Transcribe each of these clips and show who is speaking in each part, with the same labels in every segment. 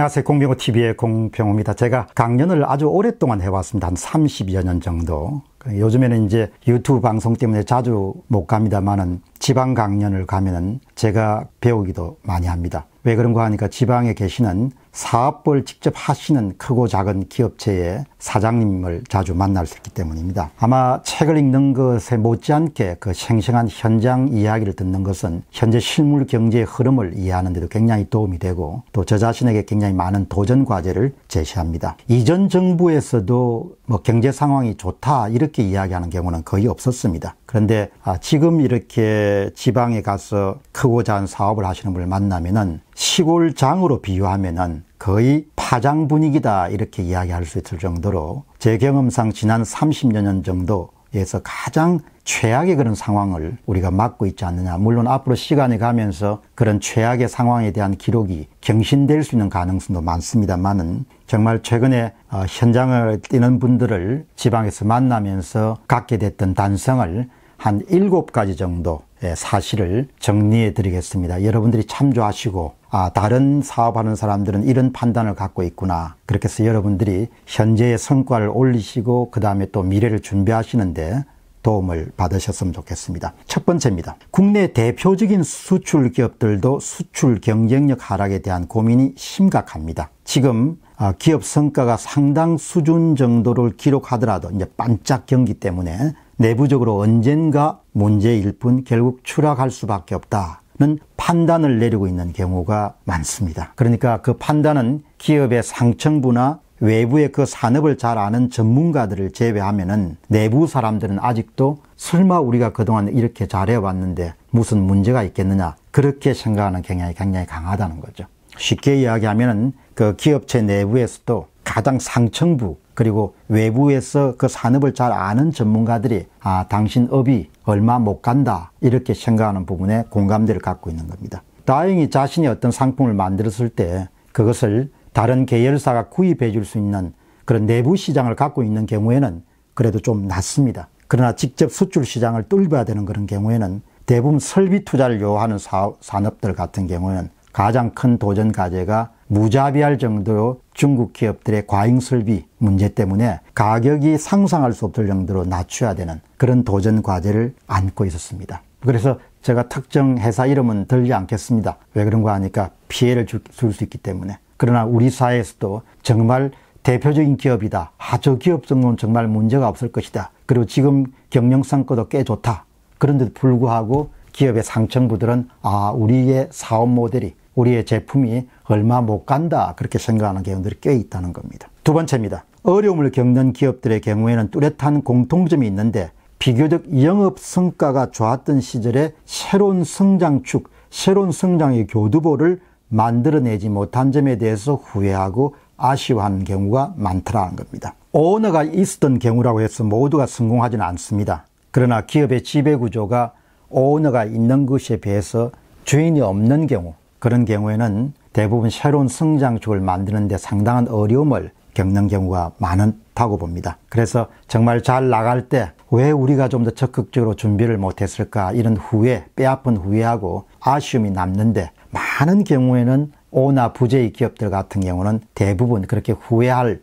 Speaker 1: 안녕하세요. 공병호TV의 공병호입니다. 제가 강연을 아주 오랫동안 해왔습니다. 한 30여 년 정도. 요즘에는 이제 유튜브 방송 때문에 자주 못 갑니다만은 지방 강연을 가면은 제가 배우기도 많이 합니다. 왜 그런가 하니까 지방에 계시는 사업을 직접 하시는 크고 작은 기업체에 사장님을 자주 만날 수 있기 때문입니다. 아마 책을 읽는 것에 못지않게 그 생생한 현장 이야기를 듣는 것은 현재 실물 경제의 흐름을 이해하는 데도 굉장히 도움이 되고 또 저 자신에게 굉장히 많은 도전 과제를 제시합니다. 이전 정부에서도 뭐 경제 상황이 좋다 이렇게 이야기하는 경우는 거의 없었습니다. 그런데 아 지금 이렇게 지방에 가서 크고 작은 사업을 하시는 분을 만나면은 시골 장으로 비유하면은 거의 파장 분위기다 이렇게 이야기할 수 있을 정도로 제 경험상 지난 30년 여 정도에서 가장 최악의 그런 상황을 우리가 막고 있지 않느냐. 물론 앞으로 시간이 가면서 그런 최악의 상황에 대한 기록이 경신될 수 있는 가능성도 많습니다만은 정말 최근에 어, 현장을 뛰는 분들을 지방에서 만나면서 갖게 됐던 단성을 한 일곱 가지 정도 예, 사실을 정리해 드리겠습니다. 여러분들이 참조하시고 아, 다른 사업하는 사람들은 이런 판단을 갖고 있구나. 그렇게 해서 여러분들이 현재의 성과를 올리시고 그 다음에 또 미래를 준비하시는데 도움을 받으셨으면 좋겠습니다. 첫 번째입니다. 국내 대표적인 수출 기업들도 수출 경쟁력 하락에 대한 고민이 심각합니다. 지금 아, 기업 성과가 상당 수준 정도를 기록하더라도 이제 반짝 경기 때문에 내부적으로 언젠가 문제일 뿐 결국 추락할 수밖에 없다는 판단을 내리고 있는 경우가 많습니다. 그러니까 그 판단은 기업의 상층부나 외부의 그 산업을 잘 아는 전문가들을 제외하면 내부 사람들은 아직도 설마 우리가 그동안 이렇게 잘해왔는데 무슨 문제가 있겠느냐 그렇게 생각하는 경향이 굉장히 강하다는 거죠. 쉽게 이야기하면그 기업체 내부에서도 가장 상층부 그리고 외부에서 그 산업을 잘 아는 전문가들이 아 당신 업이 얼마 못 간다 이렇게 생각하는 부분에 공감대를 갖고 있는 겁니다. 다행히 자신이 어떤 상품을 만들었을 때 그것을 다른 계열사가 구입해 줄 수 있는 그런 내부 시장을 갖고 있는 경우에는 그래도 좀 낫습니다. 그러나 직접 수출 시장을 뚫어야 되는 그런 경우에는 대부분 설비 투자를 요하는 산업들 같은 경우에는 가장 큰 도전 과제가 무자비할 정도로 중국 기업들의 과잉 설비 문제 때문에 가격이 상상할 수 없을 정도로 낮춰야 되는 그런 도전 과제를 안고 있었습니다. 그래서 제가 특정 회사 이름은 들지 않겠습니다. 왜 그런가 하니까 피해를 줄 수 있기 때문에. 그러나 우리 사회에서도 정말 대표적인 기업이다. 하저 기업 정도는 정말 문제가 없을 것이다. 그리고 지금 경영상권도 꽤 좋다. 그런데도 불구하고 기업의 상층부들은 아, 우리의 사업 모델이 우리의 제품이 얼마 못 간다 그렇게 생각하는 경우들이 꽤 있다는 겁니다. 두 번째입니다. 어려움을 겪는 기업들의 경우에는 뚜렷한 공통점이 있는데 비교적 영업 성과가 좋았던 시절에 새로운 성장축, 새로운 성장의 교두보를 만들어내지 못한 점에 대해서 후회하고 아쉬워하는 경우가 많더라는 겁니다. 오너가 있었던 경우라고 해서 모두가 성공하지는 않습니다. 그러나 기업의 지배구조가 오너가 있는 것에 비해서 주인이 없는 경우, 그런 경우에는 대부분 새로운 성장축을 만드는데 상당한 어려움을 겪는 경우가 많다고 봅니다. 그래서 정말 잘 나갈 때 왜 우리가 좀 더 적극적으로 준비를 못했을까 이런 후회, 빼앗은 후회하고 아쉬움이 남는데 많은 경우에는 오나 부재의 기업들 같은 경우는 대부분 그렇게 후회하는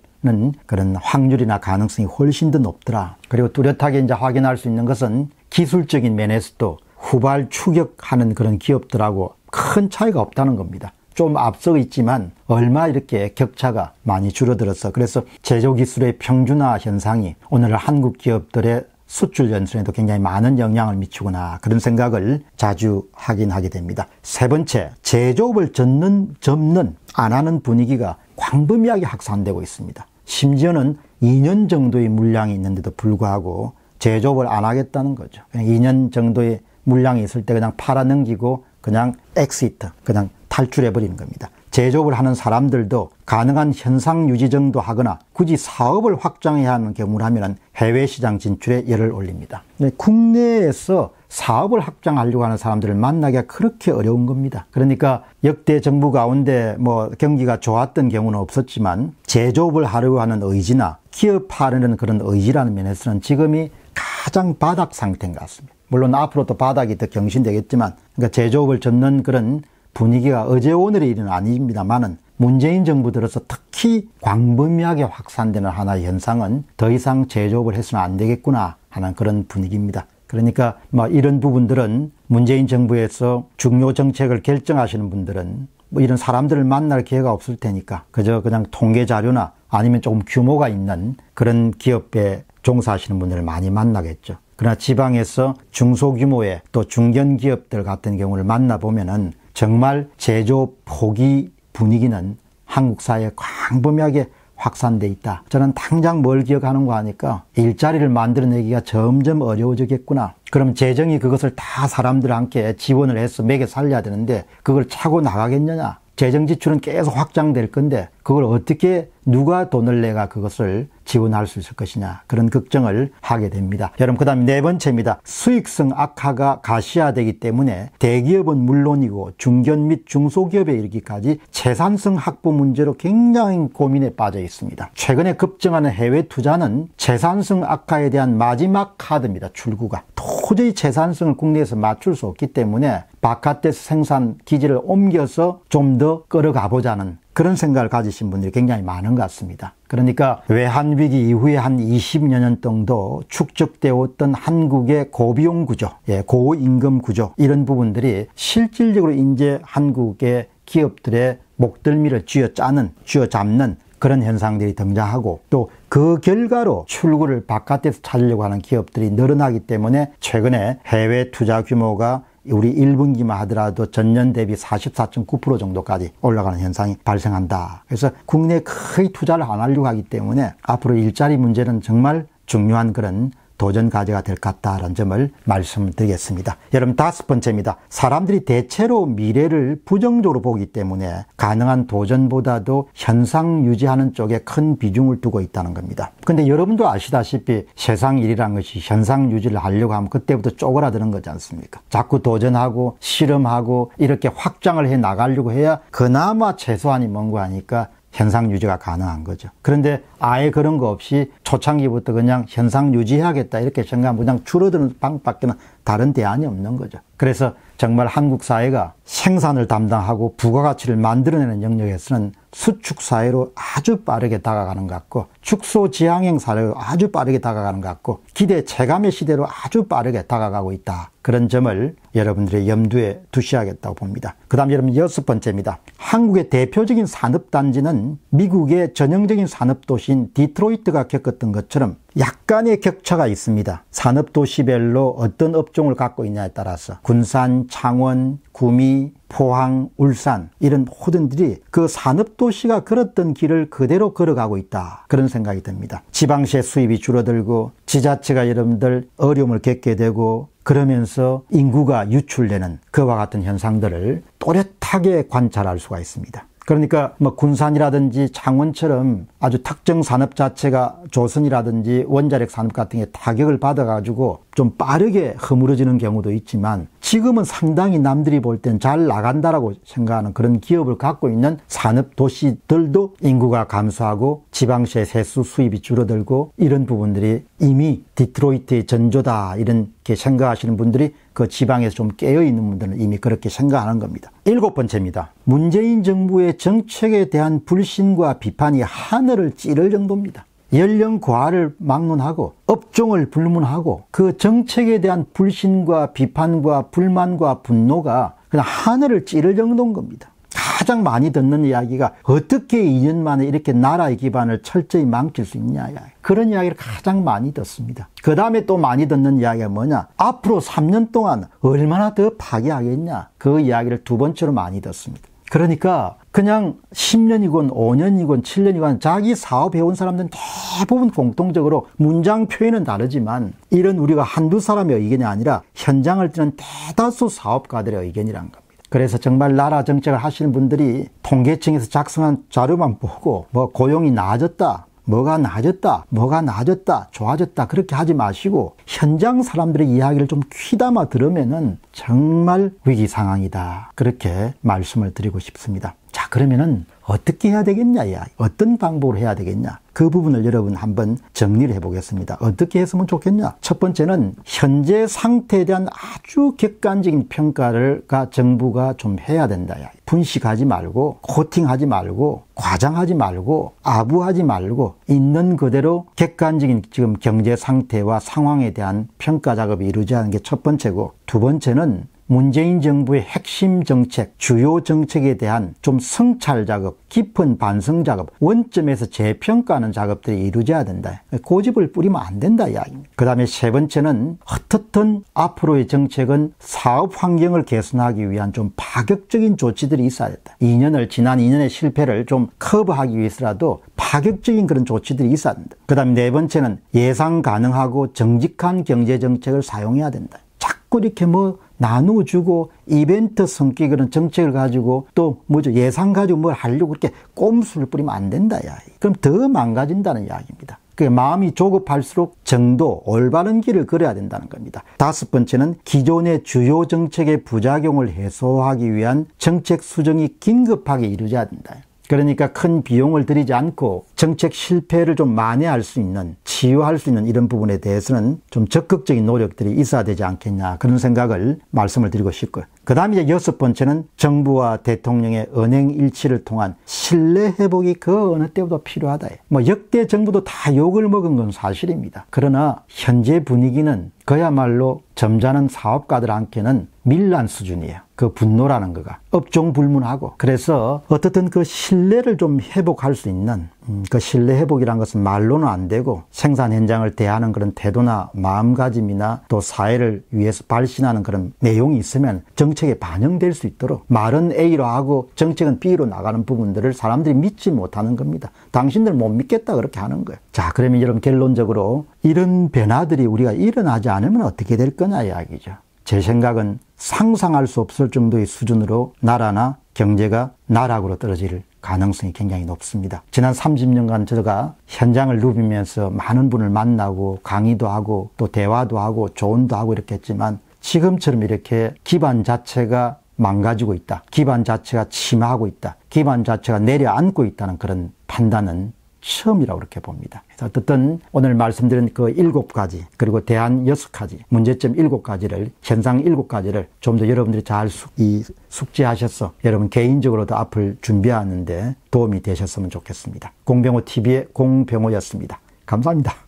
Speaker 1: 그런 확률이나 가능성이 훨씬 더 높더라. 그리고 뚜렷하게 이제 확인할 수 있는 것은 기술적인 면에서도 후발 추격하는 그런 기업들하고 큰 차이가 없다는 겁니다. 좀 앞서 있지만 얼마 이렇게 격차가 많이 줄어들었어. 그래서 제조 기술의 평준화 현상이 오늘 한국 기업들의 수출 연수에도 굉장히 많은 영향을 미치구나 그런 생각을 자주 하긴 하게 됩니다. 세 번째, 제조업을 접는, 접는 안 하는 분위기가 광범위하게 확산되고 있습니다. 심지어는 2년 정도의 물량이 있는데도 불구하고 제조업을 안 하겠다는 거죠. 2년 정도의 물량이 있을 때 그냥 팔아넘기고 그냥 엑시트, 그냥 탈출해 버리는 겁니다. 제조업을 하는 사람들도 가능한 현상 유지 정도 하거나 굳이 사업을 확장해야 하는 경우라면 해외 시장 진출에 열을 올립니다. 국내에서 사업을 확장하려고 하는 사람들을 만나기가 그렇게 어려운 겁니다. 그러니까 역대 정부 가운데 뭐 경기가 좋았던 경우는 없었지만 제조업을 하려고 하는 의지나 기업하려는 그런 의지라는 면에서는 지금이 가장 바닥 상태인 것 같습니다. 물론 앞으로 도 바닥이 더 경신되겠지만 그러니까 제조업을 접는 그런 분위기가 어제 오늘의 일은 아닙니다만은 문재인 정부 들어서 특히 광범위하게 확산되는 하나의 현상은 더 이상 제조업을 해서는 안 되겠구나 하는 그런 분위기입니다. 그러니까 뭐 이런 부분들은 문재인 정부에서 중요 정책을 결정하시는 분들은 뭐 이런 사람들을 만날 기회가 없을 테니까 그저 그냥 통계 자료나 아니면 조금 규모가 있는 그런 기업에 종사하시는 분들을 많이 만나겠죠. 그러나 지방에서 중소규모의 또 중견 기업들 같은 경우를 만나보면은 정말 제조 포기 분위기는 한국 사회에 광범위하게 확산돼 있다. 저는 당장 뭘 기억하는 거 하니까 일자리를 만들어내기가 점점 어려워지겠구나. 그럼 재정이 그것을 다 사람들한테 지원을 해서 매개 살려야 되는데 그걸 차고 나가겠느냐? 재정 지출은 계속 확장될 건데 그걸 어떻게 누가 돈을 내가 그것을 지원할 수 있을 것이냐 그런 걱정을 하게 됩니다. 여러분 그다음 네 번째입니다. 수익성 악화가 가시화되기 때문에 대기업은 물론이고 중견 및 중소기업에 이르기까지 재산성 확보 문제로 굉장히 고민에 빠져 있습니다. 최근에 급증하는 해외 투자는 재산성 악화에 대한 마지막 카드입니다. 출구가 도저히 재산성을 국내에서 맞출 수 없기 때문에 바깥에서 생산 기지를 옮겨서 좀 더 끌어가 보자는 그런 생각을 가지신 분들이 굉장히 많은 것 같습니다. 그러니까 외환위기 이후에 한 20여 년 정도 축적되었던 한국의 고비용 구조, 예, 고임금 구조, 이런 부분들이 실질적으로 이제 한국의 기업들의 목덜미를 쥐어 짜는, 쥐어 잡는 그런 현상들이 등장하고 또 그 결과로 출구를 바깥에서 찾으려고 하는 기업들이 늘어나기 때문에 최근에 해외 투자 규모가 우리 1분기만 하더라도 전년 대비 44.9% 정도까지 올라가는 현상이 발생한다. 그래서 국내 거의 투자를 안 하려고 하기 때문에 앞으로 일자리 문제는 정말 중요한 그런 도전 과제가 될 것 같다라는 점을 말씀드리겠습니다. 여러분 다섯 번째입니다. 사람들이 대체로 미래를 부정적으로 보기 때문에 가능한 도전보다도 현상 유지하는 쪽에 큰 비중을 두고 있다는 겁니다. 근데 여러분도 아시다시피 세상 일이란 것이 현상 유지를 하려고 하면 그때부터 쪼그라드는 거지 않습니까? 자꾸 도전하고 실험하고 이렇게 확장을 해 나가려고 해야 그나마 최소한이 뭔가 하니까 현상 유지가 가능한 거죠. 그런데 아예 그런 거 없이 초창기부터 그냥 현상 유지해야겠다 이렇게 생각하면 그냥 줄어드는 방법밖에는 다른 대안이 없는 거죠. 그래서 정말 한국 사회가 생산을 담당하고 부가가치를 만들어내는 영역에서는 수축 사회로 아주 빠르게 다가가는 것 같고 축소 지향형 사회로 아주 빠르게 다가가는 것 같고 기대 체감의 시대로 아주 빠르게 다가가고 있다. 그런 점을 여러분들의 염두에 두셔야겠다고 봅니다. 그 다음 여러분 여섯 번째입니다. 한국의 대표적인 산업단지는 미국의 전형적인 산업도시인 디트로이트가 겪었던 것처럼 약간의 격차가 있습니다. 산업도시별로 어떤 업종을 갖고 있냐에 따라서 군산, 창원, 구미, 포항, 울산 이런 호든 들이 그 산업도시가 걸었던 길을 그대로 걸어가고 있다 그런 생각이 듭니다. 지방세 수입이 줄어들고 지자체가 여러분들 어려움을 겪게 되고 그러면서 인구가 유출되는 그와 같은 현상들을 또렷하게 관찰할 수가 있습니다. 그러니까 뭐 군산이라든지 창원처럼 아주 특정 산업 자체가 조선이라든지 원자력 산업 같은 게 타격을 받아가지고 좀 빠르게 허물어지는 경우도 있지만 지금은 상당히 남들이 볼 땐 잘 나간다라고 생각하는 그런 기업을 갖고 있는 산업 도시들도 인구가 감소하고 지방세 세수 수입이 줄어들고 이런 부분들이 이미 디트로이트의 전조다 이렇게 생각하시는 분들이 그 지방에서 좀 깨어있는 분들은 이미 그렇게 생각하는 겁니다. 일곱 번째입니다. 문재인 정부의 정책에 대한 불신과 비판이 하늘을 찌를 정도입니다. 연령 과를 막론하고 업종을 불문하고 그 정책에 대한 불신과 비판과 불만과 분노가 그냥 하늘을 찌를 정도인 겁니다. 가장 많이 듣는 이야기가 어떻게 2년 만에 이렇게 나라의 기반을 철저히 망칠 수 있냐 그런 이야기를 가장 많이 듣습니다. 그 다음에 또 많이 듣는 이야기가 뭐냐 앞으로 3년 동안 얼마나 더 파괴하겠냐 그 이야기를 두 번째로 많이 듣습니다. 그러니까 그냥 10년이건 5년이건 7년이건 자기 사업해온 사람들은 대부분 공통적으로 문장 표현은 다르지만 이런 우리가 한두 사람의 의견이 아니라 현장을 뛰는 대다수 사업가들의 의견이란 겁니다. 그래서 정말 나라 정책을 하시는 분들이 통계청에서 작성한 자료만 보고 뭐 고용이 나아졌다, 뭐가 나아졌다, 뭐가 나아졌다, 좋아졌다 그렇게 하지 마시고 현장 사람들의 이야기를 좀 귀담아 들으면은 정말 위기 상황이다. 그렇게 말씀을 드리고 싶습니다. 자, 그러면은 어떻게 해야 되겠냐, 어떤 방법으로 해야 되겠냐. 그 부분을 여러분 한번 정리를 해보겠습니다. 어떻게 했으면 좋겠냐? 첫 번째는 현재 상태에 대한 아주 객관적인 평가를 정부가 좀 해야 된다. 분식하지 말고 코팅하지 말고 과장하지 말고 아부하지 말고 있는 그대로 객관적인 지금 경제 상태와 상황에 대한 평가 작업이 이루어져야 는게첫 번째고 두 번째는 문재인 정부의 핵심 정책, 주요 정책에 대한 좀 성찰 작업, 깊은 반성 작업, 원점에서 재평가하는 작업들이 이루어져야 된다. 고집을 뿌리면 안 된다 이야기입니다. 그 다음에 세 번째는 흩 어떻든 앞으로의 정책은 사업 환경을 개선하기 위한 좀 파격적인 조치들이 있어야 된다. 2년을, 지난 2년의 실패를 좀 커버하기 위해서라도 파격적인 그런 조치들이 있어야 된다. 그 다음에 네 번째는 예상 가능하고 정직한 경제정책을 사용해야 된다. 자꾸 이렇게 뭐 나눠주고 이벤트 성격 그런 정책을 가지고 또 뭐죠 예산 가지고 뭘 하려고 그렇게 꼼수를 뿌리면 안 된다 이야 그럼 더 망가진다는 이야기입니다. 그 마음이 조급할수록 정도 올바른 길을 걸어야 된다는 겁니다. 다섯 번째는 기존의 주요 정책의 부작용을 해소하기 위한 정책 수정이 긴급하게 이루어져야 된다. 그러니까 큰 비용을 들이지 않고 정책 실패를 좀 만회할 수 있는 치유할 수 있는 이런 부분에 대해서는 좀 적극적인 노력들이 있어야 되지 않겠냐 그런 생각을 말씀을 드리고 싶고요. 그 다음에 여섯 번째는 정부와 대통령의 은행 일치를 통한 신뢰 회복이 그 어느 때보다 필요하다. 뭐 역대 정부도 다 욕을 먹은 건 사실입니다. 그러나 현재 분위기는 그야말로 점잖은 사업가들한테는 밀란 수준이에요. 그 분노라는 거가. 업종 불문하고. 그래서 어떻든 그 신뢰를 좀 회복할 수 있는 그 신뢰 회복이란 것은 말로는 안 되고 생산 현장을 대하는 그런 태도나 마음가짐이나 또 사회를 위해서 발신하는 그런 내용이 있으면 정책에 반영될 수 있도록 말은 A로 하고 정책은 B로 나가는 부분들을 사람들이 믿지 못하는 겁니다. 당신들 못 믿겠다 그렇게 하는 거예요. 자, 그러면 여러분 결론적으로 이런 변화들이 우리가 일어나지 않으면 어떻게 될 거냐 이야기죠. 제 생각은 상상할 수 없을 정도의 수준으로 나라나 경제가 나락으로 떨어질 가능성이 굉장히 높습니다. 지난 30년간 제가 현장을 누비면서 많은 분을 만나고 강의도 하고 또 대화도 하고 조언도 하고 이렇게 했지만 지금처럼 이렇게 기반 자체가 망가지고 있다. 기반 자체가 침하고 있다. 기반 자체가 내려앉고 있다는 그런 판단은 처음이라고 그렇게 봅니다. 그래서 어쨌든 오늘 말씀드린 그 일곱 가지 그리고 대안 여섯 가지 문제점 일곱 가지를 현상 일곱 가지를 좀 더 여러분들이 잘 숙, 이, 숙지하셔서 여러분 개인적으로도 앞을 준비하는데 도움이 되셨으면 좋겠습니다. 공병호 TV의 공병호였습니다. 감사합니다.